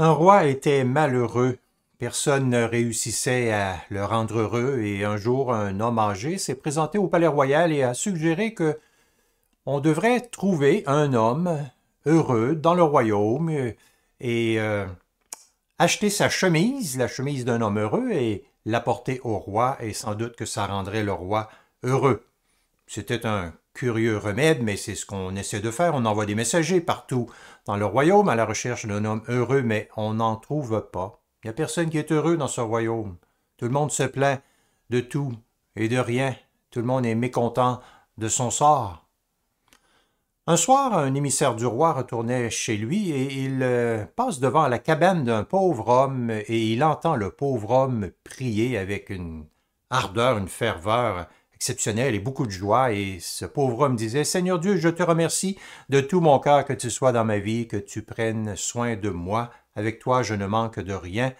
Un roi était malheureux. Personne ne réussissait à le rendre heureux, et un jour un homme âgé s'est présenté au palais royal et a suggéré que on devrait trouver un homme heureux dans le royaume et euh, acheter sa chemise, la chemise d'un homme heureux, et l'apporter au roi, et sans doute que ça rendrait le roi heureux. C'était un curieux remède, mais c'est ce qu'on essaie de faire. On envoie des messagers partout dans le royaume à la recherche d'un homme heureux, mais on n'en trouve pas. Il n'y a personne qui est heureux dans ce royaume. Tout le monde se plaint de tout et de rien. Tout le monde est mécontent de son sort. Un soir, un émissaire du roi retournait chez lui et il euh, passe devant la cabane d'un pauvre homme et il entend le pauvre homme prier avec une ardeur, une ferveur exceptionnel et beaucoup de joie. Et ce pauvre homme disait, Seigneur Dieu, je te remercie de tout mon cœur que tu sois dans ma vie, que tu prennes soin de moi. Avec toi, je ne manque de rien.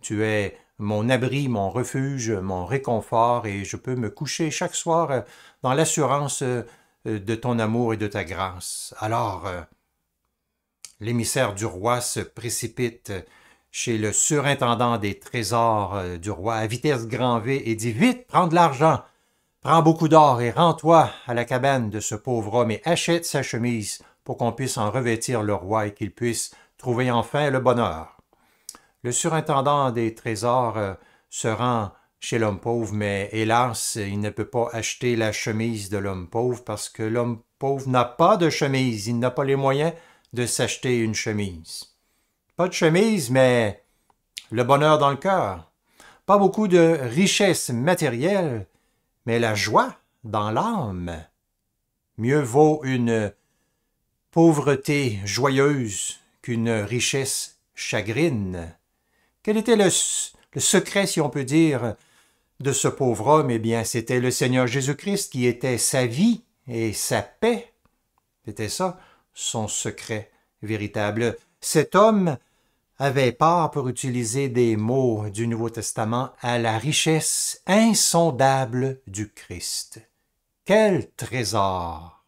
Tu es mon abri, mon refuge, mon réconfort, et je peux me coucher chaque soir euh, dans l'assurance euh, euh, de ton amour et de ta grâce. Alors, l'émissaire du roi se précipite chez le surintendant des trésors du roi à vitesse grand V et dit Vite, prends de l'argent Prends beaucoup d'or et rends-toi à la cabane de ce pauvre homme et achète sa chemise pour qu'on puisse en revêtir le roi et qu'il puisse trouver enfin le bonheur. Le surintendant des trésors euh, se rend chez l'homme pauvre, mais hélas, il ne peut pas acheter la chemise de l'homme pauvre parce que l'homme pauvre n'a pas de chemise, il n'a pas les moyens de s'acheter une chemise. Pas de chemise, mais le bonheur dans le cœur. Pas beaucoup de richesses matérielles, mais la joie dans l'âme. Mieux vaut une pauvreté joyeuse qu'une richesse chagrine. Quel était le, secret, si on peut dire, de ce pauvre homme Eh bien, c'était le Seigneur Jésus-Christ qui était sa vie et sa paix. C'était ça, son secret véritable. Cet homme avait peur pour utiliser des mots du Nouveau Testament, à la richesse insondable du Christ. Quel trésor